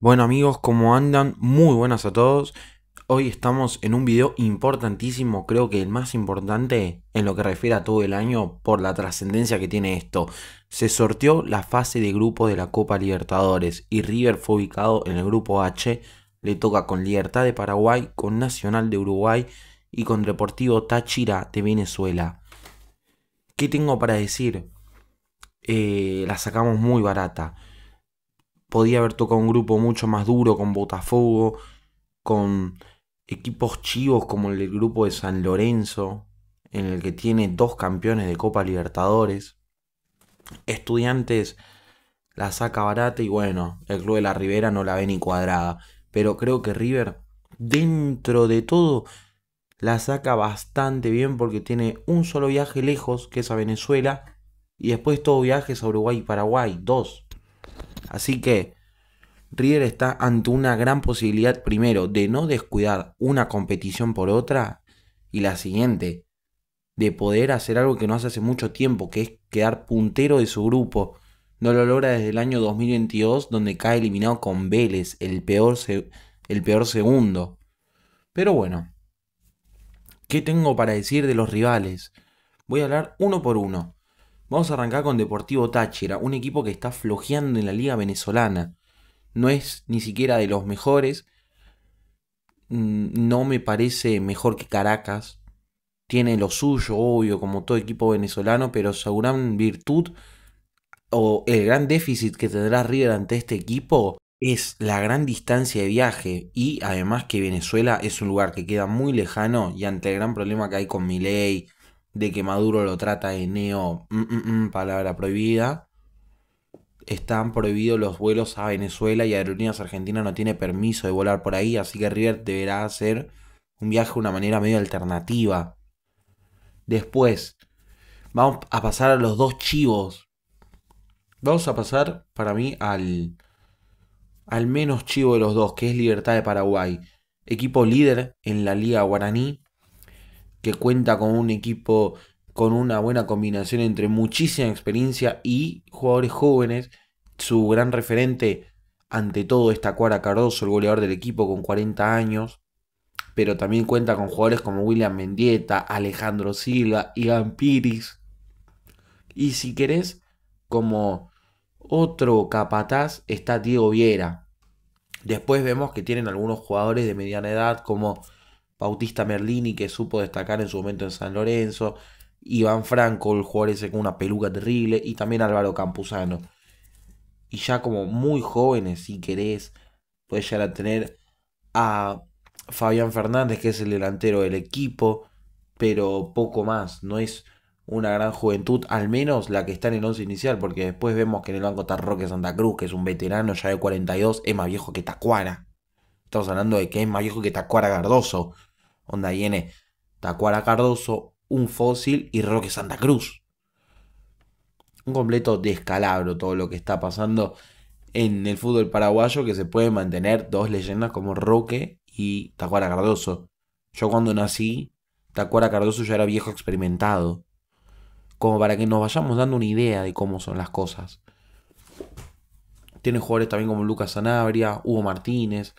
Bueno amigos, ¿cómo andan? Muy buenas a todos. Hoy estamos en un video importantísimo, creo que el más importante en lo que refiere a todo el año por la trascendencia que tiene esto. Se sorteó la fase de grupo de la Copa Libertadores y River fue ubicado en el grupo H. Le toca con Libertad de Paraguay, con Nacional de Uruguay y con Deportivo Táchira de Venezuela. ¿Qué tengo para decir? Eh, la sacamos muy barata podía haber tocado un grupo mucho más duro con Botafogo, con equipos chivos como el grupo de San Lorenzo, en el que tiene dos campeones de Copa Libertadores. Estudiantes la saca barata y bueno, el Club de la Ribera no la ve ni cuadrada. Pero creo que River, dentro de todo, la saca bastante bien porque tiene un solo viaje lejos, que es a Venezuela, y después todo viajes a Uruguay y Paraguay, dos. Así que River está ante una gran posibilidad, primero, de no descuidar una competición por otra y la siguiente, de poder hacer algo que no hace hace mucho tiempo, que es quedar puntero de su grupo. No lo logra desde el año 2022, donde cae eliminado con Vélez, peor, el peor segundo. Pero bueno, ¿qué tengo para decir de los rivales? Voy a hablar uno por uno. Vamos a arrancar con Deportivo Táchira, un equipo que está flojeando en la liga venezolana. No es ni siquiera de los mejores. Mm, no me parece mejor que Caracas. Tiene lo suyo, obvio, como todo equipo venezolano, pero su gran virtud o el gran déficit que tendrá River ante este equipo es la gran distancia de viaje y además que Venezuela es un lugar que queda muy lejano y ante el gran problema que hay con Milei, de que Maduro lo trata de neo, mm, mm, mm, palabra prohibida. Están prohibidos los vuelos a Venezuela y Aerolíneas Argentina no tiene permiso de volar por ahí, así que River deberá hacer un viaje de una manera medio alternativa. Después, vamos a pasar a los dos chivos. Vamos a pasar, para mí, al, al menos chivo de los dos, que es Libertad de Paraguay. Equipo líder en la Liga Guaraní, que cuenta con un equipo con una buena combinación entre muchísima experiencia y jugadores jóvenes. Su gran referente, ante todo, está Cuara Cardoso, el goleador del equipo con 40 años. Pero también cuenta con jugadores como William Mendieta, Alejandro Silva, y Piris. Y si querés, como otro capataz está Diego Viera. Después vemos que tienen algunos jugadores de mediana edad como Bautista Merlini, que supo destacar en su momento en San Lorenzo, Iván Franco, el jugador ese con una peluca terrible, y también Álvaro Campuzano. Y ya como muy jóvenes, si querés, puedes llegar a tener a Fabián Fernández, que es el delantero del equipo, pero poco más, no es una gran juventud, al menos la que está en el 11 inicial, porque después vemos que en el banco está Roque Santa Cruz, que es un veterano ya de 42, es más viejo que Tacuara. Estamos hablando de que es más viejo que Tacuara Gardoso, Onda viene Tacuara Cardoso, un fósil y Roque Santa Cruz. Un completo descalabro todo lo que está pasando en el fútbol paraguayo que se puede mantener dos leyendas como Roque y Tacuara Cardoso. Yo cuando nací, Tacuara Cardoso ya era viejo experimentado. Como para que nos vayamos dando una idea de cómo son las cosas. Tiene jugadores también como Lucas Sanabria, Hugo Martínez,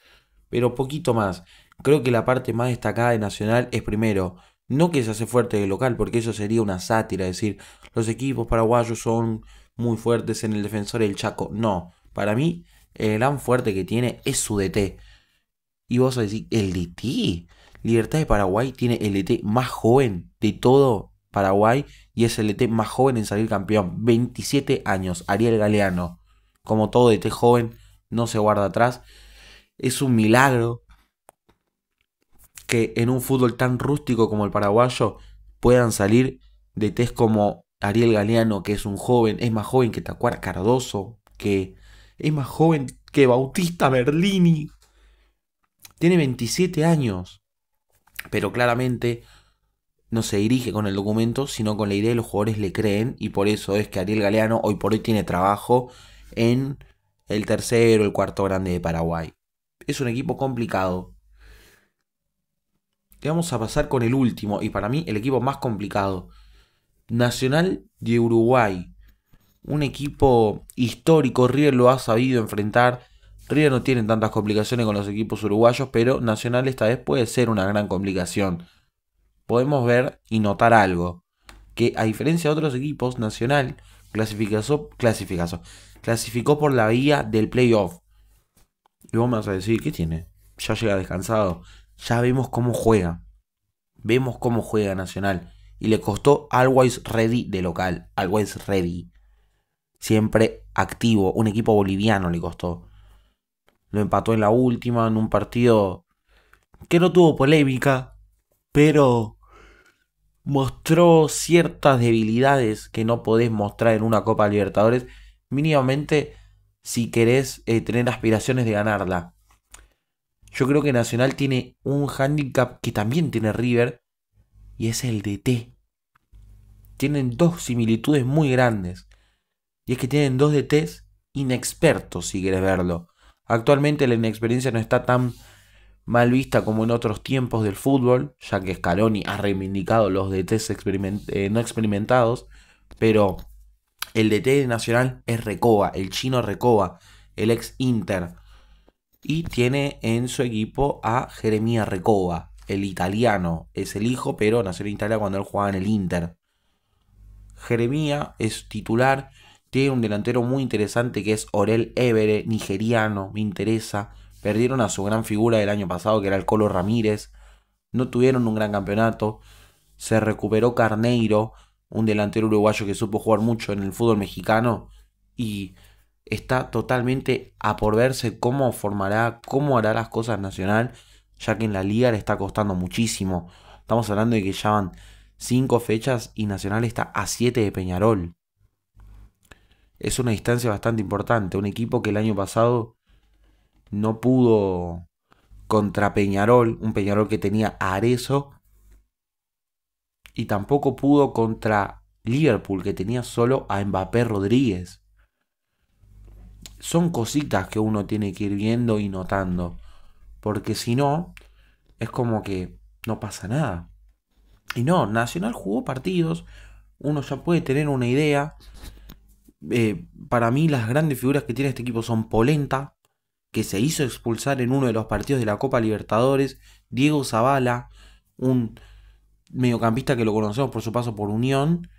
pero poquito más. Creo que la parte más destacada de Nacional es primero, no que se hace fuerte de local, porque eso sería una sátira, decir, los equipos paraguayos son muy fuertes en el defensor el Chaco. No, para mí el gran fuerte que tiene es su DT. Y vos vas a decir, ¿el DT? Libertad de Paraguay tiene el DT más joven de todo Paraguay y es el DT más joven en salir campeón. 27 años, Ariel Galeano. Como todo DT joven, no se guarda atrás. Es un milagro que en un fútbol tan rústico como el paraguayo puedan salir de test como Ariel Galeano, que es un joven, es más joven que Tacuar Cardoso, que es más joven que Bautista Berlini. Tiene 27 años, pero claramente no se dirige con el documento, sino con la idea de los jugadores le creen y por eso es que Ariel Galeano hoy por hoy tiene trabajo en el tercero, el cuarto grande de Paraguay. Es un equipo complicado, vamos a pasar con el último y para mí el equipo más complicado. Nacional de Uruguay. Un equipo histórico, River lo ha sabido enfrentar. River no tiene tantas complicaciones con los equipos uruguayos, pero Nacional esta vez puede ser una gran complicación. Podemos ver y notar algo, que a diferencia de otros equipos, Nacional clasificó, clasificó por la vía del playoff. Y vos vas a decir, ¿qué tiene? Ya llega descansado ya vemos cómo juega. Vemos cómo juega Nacional. Y le costó Always Ready de local. Always Ready. Siempre activo. Un equipo boliviano le costó. Lo empató en la última, en un partido que no tuvo polémica, pero mostró ciertas debilidades que no podés mostrar en una Copa Libertadores, mínimamente si querés eh, tener aspiraciones de ganarla. Yo creo que Nacional tiene un handicap que también tiene River y es el DT. Tienen dos similitudes muy grandes. Y es que tienen dos DTs inexpertos, si quieres verlo. Actualmente la inexperiencia no está tan mal vista como en otros tiempos del fútbol, ya que Scaloni ha reivindicado los DTs eh, no experimentados, pero el DT de Nacional es Recoba, el chino Recoba, el ex Inter y tiene en su equipo a Jeremia Recoba, el italiano. Es el hijo, pero nació en Italia cuando él jugaba en el Inter. Jeremia es titular, tiene un delantero muy interesante que es Orel Evere, nigeriano, me interesa. Perdieron a su gran figura del año pasado, que era el Colo Ramírez. No tuvieron un gran campeonato. Se recuperó Carneiro, un delantero uruguayo que supo jugar mucho en el fútbol mexicano. Y está totalmente a por verse cómo formará, cómo hará las cosas Nacional, ya que en la liga le está costando muchísimo. Estamos hablando de que ya van 5 fechas y Nacional está a 7 de Peñarol. Es una distancia bastante importante. Un equipo que el año pasado no pudo contra Peñarol, un Peñarol que tenía a y tampoco pudo contra Liverpool, que tenía solo a Mbappé Rodríguez son cositas que uno tiene que ir viendo y notando. Porque si no, es como que no pasa nada. Y no, Nacional jugó partidos, uno ya puede tener una idea. Eh, para mí las grandes figuras que tiene este equipo son Polenta, que se hizo expulsar en uno de los partidos de la Copa Libertadores, Diego Zavala, un mediocampista que lo conocemos por su paso por Unión,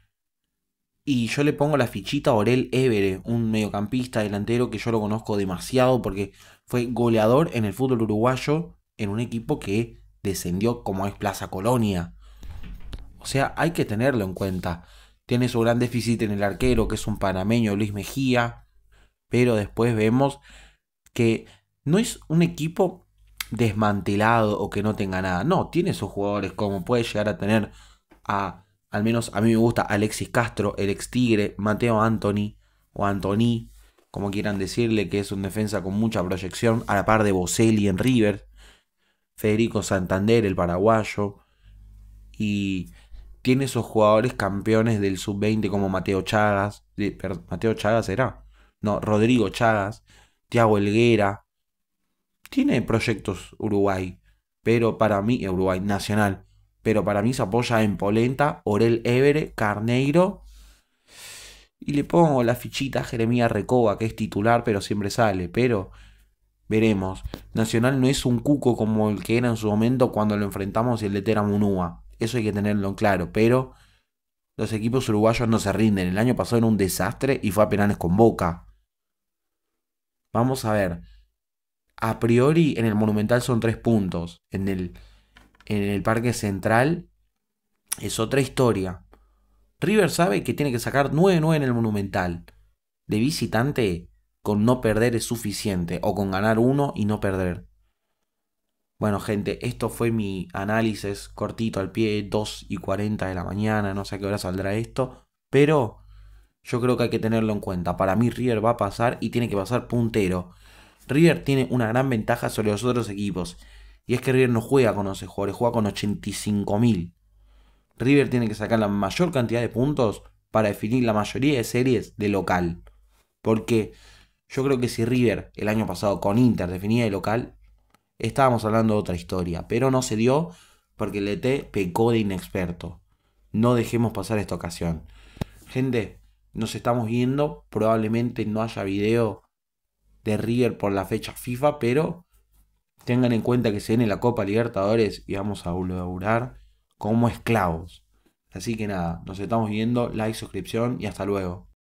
y yo le pongo la fichita a Orel Évere, un mediocampista delantero que yo lo conozco demasiado porque fue goleador en el fútbol uruguayo en un equipo que descendió como es Plaza Colonia. O sea, hay que tenerlo en cuenta. Tiene su gran déficit en el arquero, que es un panameño Luis Mejía. Pero después vemos que no es un equipo desmantelado o que no tenga nada. No, tiene sus jugadores como puede llegar a tener a al menos a mí me gusta Alexis Castro, el ex Tigre, Mateo Anthony o Anthony, como quieran decirle, que es un defensa con mucha proyección, a la par de Boselli en River, Federico Santander, el paraguayo, y tiene esos jugadores campeones del sub-20 como Mateo Chagas, Mateo Chagas era? no, Rodrigo Chagas, Tiago Helguera, tiene proyectos Uruguay, pero para mí, Uruguay Nacional, pero para mí se apoya en Polenta, Orel Evere, Carneiro. Y le pongo la fichita a Jeremías Recoba, que es titular, pero siempre sale. Pero veremos. Nacional no es un cuco como el que era en su momento cuando lo enfrentamos y el de Munúa. Eso hay que tenerlo claro. Pero los equipos uruguayos no se rinden. El año pasado era un desastre y fue a penales con boca. Vamos a ver. A priori en el Monumental son tres puntos. En el en el Parque Central es otra historia. River sabe que tiene que sacar 9-9 en el Monumental. De visitante, con no perder es suficiente, o con ganar uno y no perder. Bueno, gente, esto fue mi análisis cortito al pie, 2 y 40 de la mañana, no sé a qué hora saldrá esto, pero yo creo que hay que tenerlo en cuenta. Para mí River va a pasar y tiene que pasar puntero. River tiene una gran ventaja sobre los otros equipos. Y es que River no juega con 11 jugadores, juega con 85.000. River tiene que sacar la mayor cantidad de puntos para definir la mayoría de series de local. Porque yo creo que si River el año pasado con Inter definía de local, estábamos hablando de otra historia. Pero no se dio porque el ET pecó de inexperto. No dejemos pasar esta ocasión. Gente, nos estamos viendo. Probablemente no haya video de River por la fecha FIFA, pero Tengan en cuenta que se viene la Copa Libertadores y vamos a laburar como esclavos. Así que nada, nos estamos viendo, like, suscripción y hasta luego.